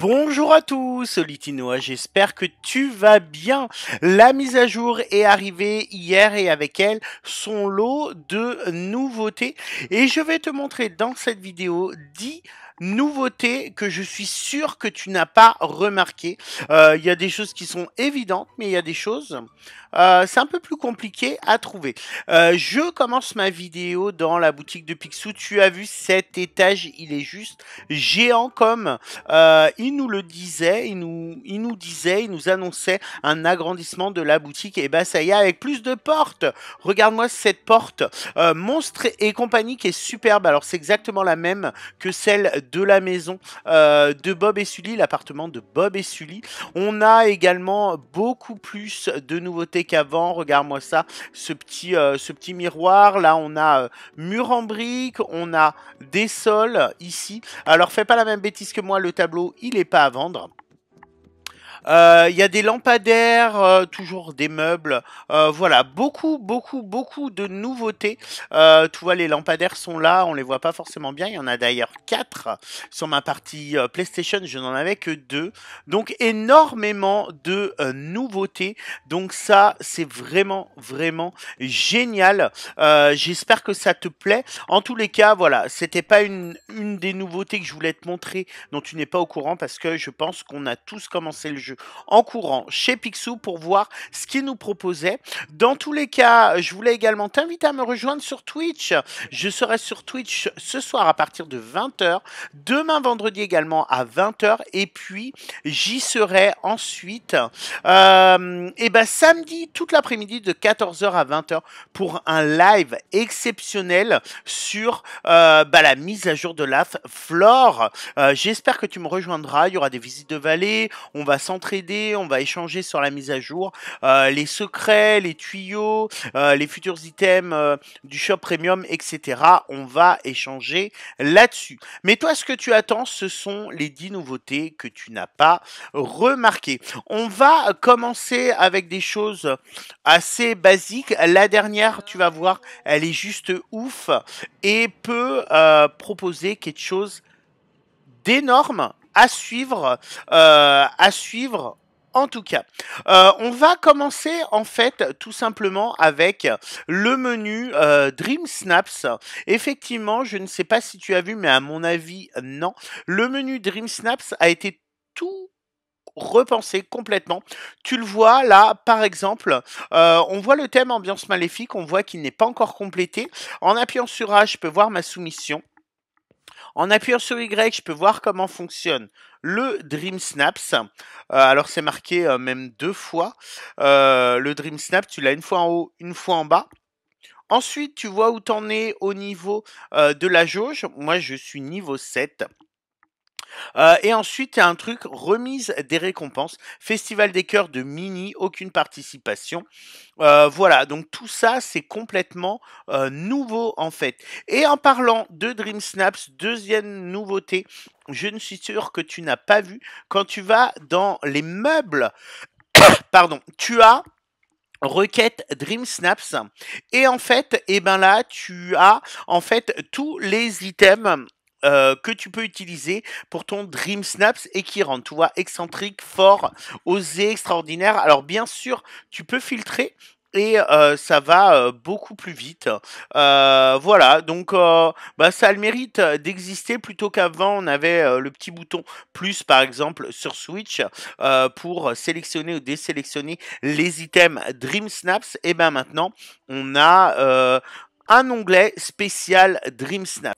Bonjour à tous, Litinoa, j'espère que tu vas bien. La mise à jour est arrivée hier et avec elle son lot de nouveautés. Et je vais te montrer dans cette vidéo 10 nouveauté que je suis sûr que tu n'as pas remarqué. Euh, il y a des choses qui sont évidentes, mais il y a des choses, euh, c'est un peu plus compliqué à trouver. Euh, je commence ma vidéo dans la boutique de Pixou. Tu as vu cet étage, il est juste géant comme il nous le disait, il nous, il nous disait, il nous annonçait un agrandissement de la boutique. Et bah ben, ça y est, avec plus de portes. Regarde-moi cette porte, Monstre et compagnie qui est superbe. Alors c'est exactement la même que celle de la maison euh, de Bob et Sully, l'appartement de Bob et Sully. On a également beaucoup plus de nouveautés qu'avant. Regarde-moi ça, ce petit, euh, ce petit miroir. Là, on a euh, mur en briques, on a des sols ici. Alors, fais pas la même bêtise que moi, le tableau, il est pas à vendre. Euh, il y a des lampadaires, euh, toujours des meubles. Euh, voilà, beaucoup, beaucoup, beaucoup de nouveautés. tu vois, les lampadaires sont là, on les voit pas forcément bien. Il y en a d'ailleurs quatre sur ma partie PlayStation. Je n'en avais que deux. Donc énormément de nouveautés. Donc ça, c'est vraiment, vraiment génial. J'espère que ça te plaît. En tous les cas, voilà, c'était pas une, une des nouveautés que je voulais te montrer dont tu n'es pas au courant parce que je pense qu'on a tous commencé le jeu en courant chez Picsou pour voir ce qu'il nous proposait. Dans tous les cas, je voulais également t'inviter à me rejoindre sur Twitch. Je serai sur Twitch ce soir à partir de 20h, demain vendredi également à 20h, et puis j'y serai ensuite euh, et ben, samedi toute l'après-midi de 14h à 20h pour un live exceptionnel sur euh, bah, la mise à jour de la Flore. Euh, j'espère que tu me rejoindras. Il y aura des visites de vallée, on va Trader, on va échanger sur la mise à jour, euh, les secrets, les tuyaux, euh, les futurs items euh, du shop premium, etc. On va échanger là-dessus. Mais toi, ce que tu attends, ce sont les 10 nouveautés que tu n'as pas remarquées. On va commencer avec des choses assez basiques. La dernière, tu vas voir, elle est juste ouf et peut proposer quelque chose d'énorme à suivre, euh, à suivre en tout cas, euh, on va commencer en fait tout simplement avec le menu euh, Dream Snaps. Effectivement, je ne sais pas si tu as vu, mais à mon avis, non. Le menu Dream Snaps a été tout repensé complètement. Tu le vois là, par exemple, on voit le thème ambiance maléfique, on voit qu'il n'est pas encore complété. En appuyant sur A, je peux voir ma soumission. En appuyant sur Y, je peux voir comment fonctionne le Dream Snaps. Euh, alors c'est marqué euh, même deux fois. Euh, le Dream Snap, tu l'as une fois en haut, une fois en bas. Ensuite, tu vois où tu en es au niveau de la jauge. Moi, je suis niveau 7. Euh, et ensuite, un truc, remise des récompenses. Festival des cœurs de Mini, aucune participation. Euh, voilà, donc tout ça, c'est complètement euh, nouveau en fait. Et en parlant de Dream Snaps, deuxième nouveauté, je ne suis sûr que tu n'as pas vu, quand tu vas dans les meubles, pardon, tu as requête Dream Snaps et en fait et eh ben là tu as en fait tous les items euh, que tu peux utiliser pour ton Dream Snaps et qui rend, tu vois, excentrique, fort, osé, extraordinaire. Alors bien sûr, tu peux filtrer, et euh, ça va euh, beaucoup plus vite. voilà, donc bah, ça a le mérite d'exister plutôt qu'avant on avait le petit bouton plus par exemple sur Switch pour sélectionner ou désélectionner les items Dream Snaps. Et ben maintenant on a un onglet spécial Dream Snaps.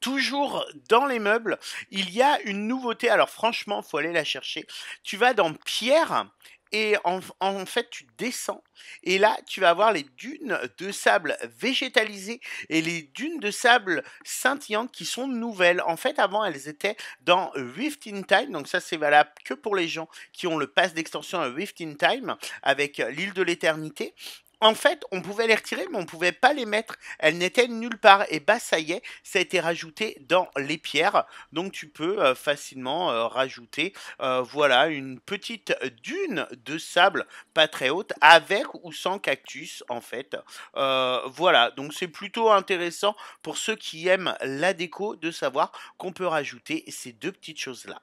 Toujours dans les meubles, il y a une nouveauté. Alors franchement, faut aller la chercher. Tu vas dans Pierre et en, fait tu descends et là tu vas avoir les dunes de sable végétalisées et les dunes de sable scintillantes qui sont nouvelles. En fait avant elles étaient dans Rift in Time donc ça c'est valable que pour les gens qui ont le pass d'extension à Rift in Time avec l'île de l'éternité en fait, on pouvait les retirer, mais on ne pouvait pas les mettre. Elles n'étaient nulle part. Et bah, ça y est, ça a été rajouté dans les pierres. Donc, tu peux euh, facilement euh, rajouter, euh, voilà, une petite dune de sable pas très haute, avec ou sans cactus, en fait. voilà. Donc, c'est plutôt intéressant pour ceux qui aiment la déco de savoir qu'on peut rajouter ces deux petites choses-là.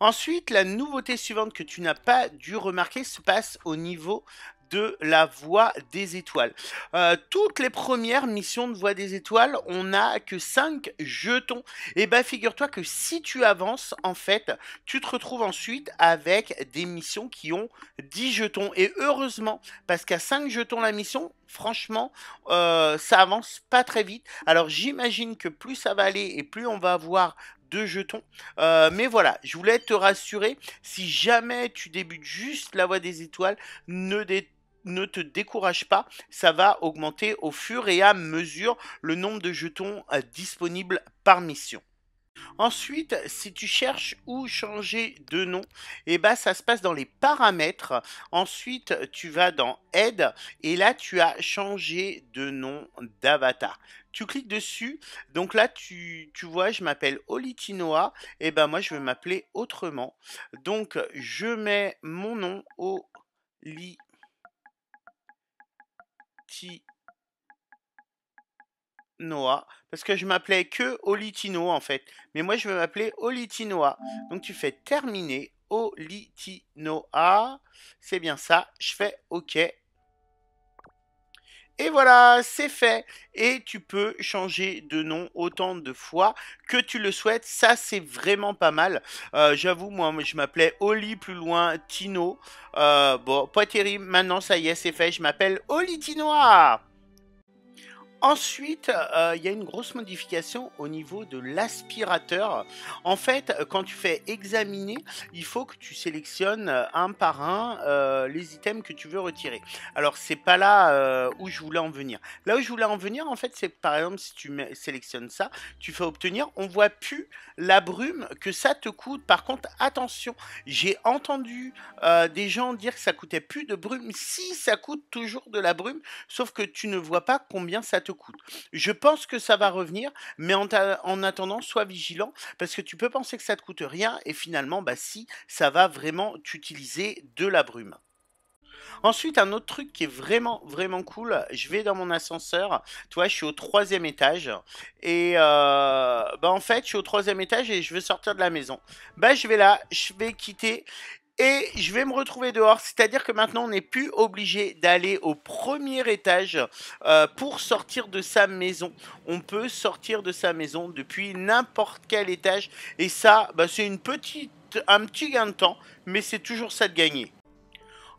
Ensuite, la nouveauté suivante que tu n'as pas dû remarquer se passe au niveau de la Voie des Étoiles. Euh, toutes les premières missions de Voie des Étoiles, on n'a que 5 jetons. Et eh bien, figure-toi que si tu avances, en fait, tu te retrouves ensuite avec des missions qui ont 10 jetons. Et heureusement, parce qu'à 5 jetons la mission, franchement, euh, ça avance pas très vite. Alors j'imagine que plus ça va aller et plus on va avoir de jetons. Euh, mais voilà, je voulais te rassurer, si jamais tu débutes juste la voie des étoiles, ne dé ne te décourage pas, ça va augmenter au fur et à mesure le nombre de jetons euh, disponibles par mission. Ensuite, si tu cherches où changer de nom, eh ben, ça se passe dans les paramètres. Ensuite, tu vas dans aide et là, tu as changé de nom d'avatar. Tu cliques dessus. Donc là, tu, vois, je m'appelle Olitinoa. Et eh ben, moi, je vais m'appeler autrement. Donc, je mets mon nom Olitinoa Noah, parce que je m'appelais que Olitino en fait, mais moi je vais m'appeler Olitinoa. Donc tu fais terminer Olitinoa, c'est bien ça, je fais OK et voilà, c'est fait. Et tu peux changer de nom autant de fois que tu le souhaites. Ça, c'est vraiment pas mal. Euh, j'avoue, moi, je m'appelais Oli plus loin Tino. Euh, bon, pas terrible. Maintenant, ça y est, c'est fait. Je m'appelle Oli Tinoir. Ensuite, euh, il y a une grosse modification au niveau de l'aspirateur. En fait, quand tu fais examiner, il faut que tu sélectionnes euh, un par un euh, les items que tu veux retirer. Alors, c'est pas là où je voulais en venir. Là où je voulais en venir, en fait, c'est par exemple si tu sélectionnes ça, tu fais obtenir, on voit plus la brume que ça te coûte. Par contre, attention, j'ai entendu des gens dire que ça coûtait plus de brume. Si ça coûte toujours de la brume, sauf que tu ne vois pas combien ça te coûte. Je pense que ça va revenir, mais en, attendant, sois vigilant parce que tu peux penser que ça te coûte rien et finalement, bah si, ça va vraiment t'utiliser de la brume. Ensuite, un autre truc qui est vraiment, vraiment cool, je vais dans mon ascenseur, toi je suis au troisième étage, et euh, bah en fait, je suis au troisième étage et je veux sortir de la maison. Bah, je vais là, je vais quitter, et je vais me retrouver dehors. C'est-à-dire que maintenant, on n'est plus obligé d'aller au premier étage euh, pour sortir de sa maison. On peut sortir de sa maison depuis n'importe quel étage. Et ça, bah, c'est une petite, un petit gain de temps, mais c'est toujours ça de gagner.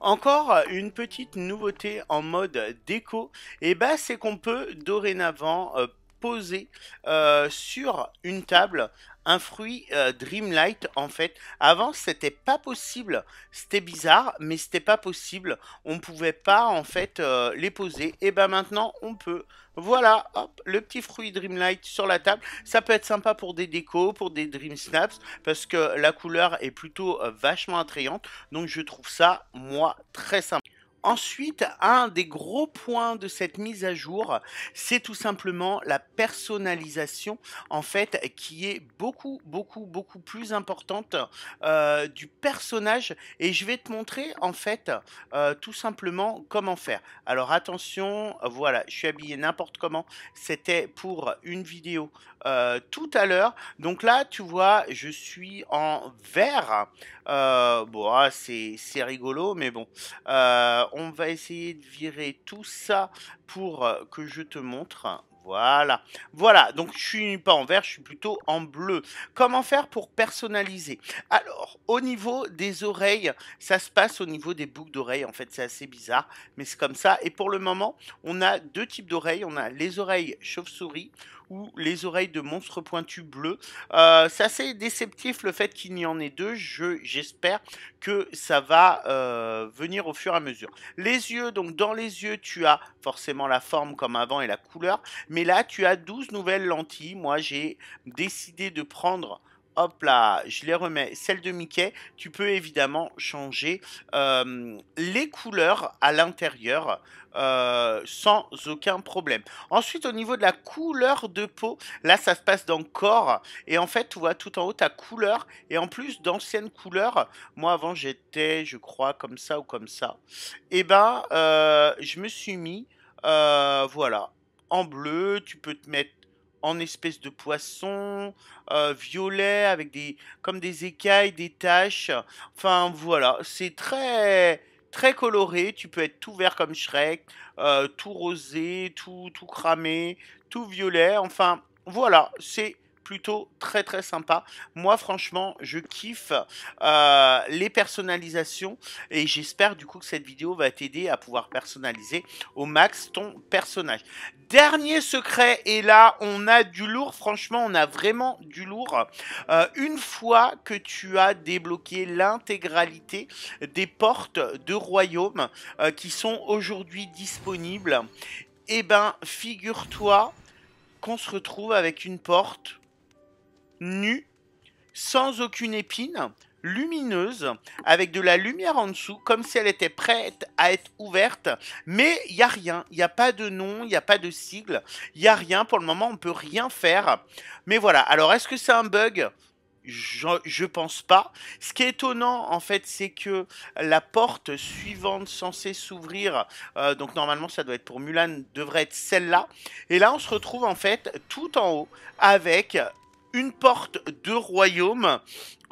Encore une petite nouveauté en mode déco, et eh bah c'est qu'on peut dorénavant euh, poser euh, sur une table un fruit euh, Dreamlight en fait. Avant, c'était pas possible. C'était bizarre, mais c'était pas possible. On pouvait pas en fait euh, les poser. Et ben maintenant, on peut. Voilà, hop, le petit fruit Dreamlight sur la table. Ça peut être sympa pour des décos, pour des Dream Snaps, parce que la couleur est plutôt euh, vachement attrayante. Donc je trouve ça, moi, très sympa. Ensuite, un des gros points de cette mise à jour, c'est tout simplement la personnalisation, en fait, qui est beaucoup, beaucoup, beaucoup plus importante euh, du personnage. Et je vais te montrer, en fait, euh, tout simplement comment faire. Alors attention, voilà, je suis habillé n'importe comment. C'était pour une vidéo euh, tout à l'heure. Donc là, tu vois, je suis en vert. Euh, bon, ah, c'est rigolo, mais bon. Euh, on va essayer de virer tout ça pour que je te montre. Voilà. Voilà, donc je suis pas en vert, je suis plutôt en bleu. Comment faire pour personnaliser Alors, au niveau des oreilles, ça se passe au niveau des boucles d'oreilles. En fait, c'est assez bizarre, mais c'est comme ça. Et pour le moment, on a deux types d'oreilles. On a les oreilles chauve-souris ou les oreilles de monstre pointu bleu. ça euh, c'est assez déceptif le fait qu'il n'y en ait deux. j'espère que ça va euh, venir au fur et à mesure. Les yeux, donc dans les yeux, tu as forcément la forme comme avant et la couleur. Mais là, tu as 12 nouvelles lentilles. Moi, j'ai décidé de prendre Hop là, je les remets. Celle de Mickey, tu peux évidemment changer euh, les couleurs à l'intérieur euh, sans aucun problème. Ensuite, au niveau de la couleur de peau, là, ça se passe dans le corps. Et en fait, tu vois tout en haut ta couleur. Et en plus, d'anciennes couleurs. Moi, avant, j'étais, je crois, comme ça ou comme ça. Et eh ben, euh, je me suis mis, voilà, en bleu. Tu peux te mettre en espèces de poissons, euh, violet avec des comme des écailles, des taches. Enfin voilà, c'est très très coloré. Tu peux être tout vert comme Shrek, euh, tout rosé, tout tout cramé, tout violet. Enfin voilà, c'est plutôt très très sympa. Moi franchement, je kiffe euh, les personnalisations et j'espère du coup que cette vidéo va t'aider à pouvoir personnaliser au max ton personnage. Dernier secret et là on a du lourd, franchement on a vraiment du lourd. Euh, une fois que tu as débloqué l'intégralité des portes de royaume euh, qui sont aujourd'hui disponibles, eh ben figure-toi qu'on se retrouve avec une porte nue, sans aucune épine, lumineuse, avec de la lumière en dessous, comme si elle était prête à être ouverte. Mais il n'y a rien, il n'y a pas de nom, il n'y a pas de sigle, il n'y a rien. Pour le moment, on ne peut rien faire. Mais voilà, alors est-ce que c'est un bug je, ne pense pas. Ce qui est étonnant, en fait, c'est que la porte suivante censée s'ouvrir, euh, donc normalement ça doit être pour Mulan, devrait être celle-là. Et là, on se retrouve en fait tout en haut avec une porte de royaume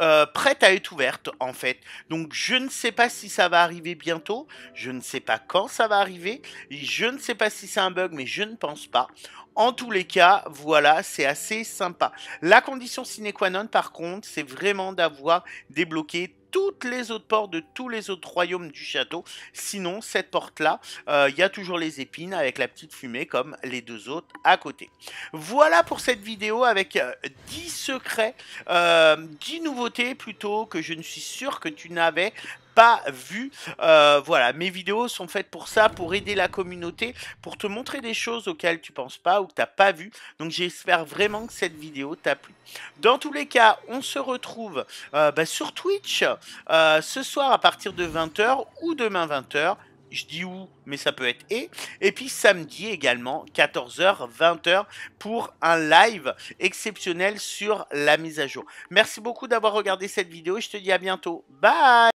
euh, prête à être ouverte en fait. Donc je ne sais pas si ça va arriver bientôt, je ne sais pas quand ça va arriver, je ne sais pas si c'est un bug mais je ne pense pas. En tous les cas, voilà, c'est assez sympa. La condition sine qua non par contre, c'est vraiment d'avoir débloqué toutes les autres portes de tous les autres royaumes du château. Sinon, cette porte-là, euh, il y a toujours les épines avec la petite fumée comme les deux autres à côté. Voilà pour cette vidéo avec 10 euh, secrets, 10 euh, nouveautés plutôt que je ne suis sûr que tu n'avais pas vu. Euh, voilà, mes vidéos sont faites pour ça, pour aider la communauté, pour te montrer des choses auxquelles tu penses pas ou que t'as pas vu. Donc j'espère vraiment que cette vidéo t'a plu. Dans tous les cas, on se retrouve euh, bah, sur Twitch euh, ce soir à partir de 20h ou demain 20h je dis où, mais ça peut être et. Et puis samedi également, 14h, 20h, pour un live exceptionnel sur la mise à jour. Merci beaucoup d'avoir regardé cette vidéo je te dis à bientôt. Bye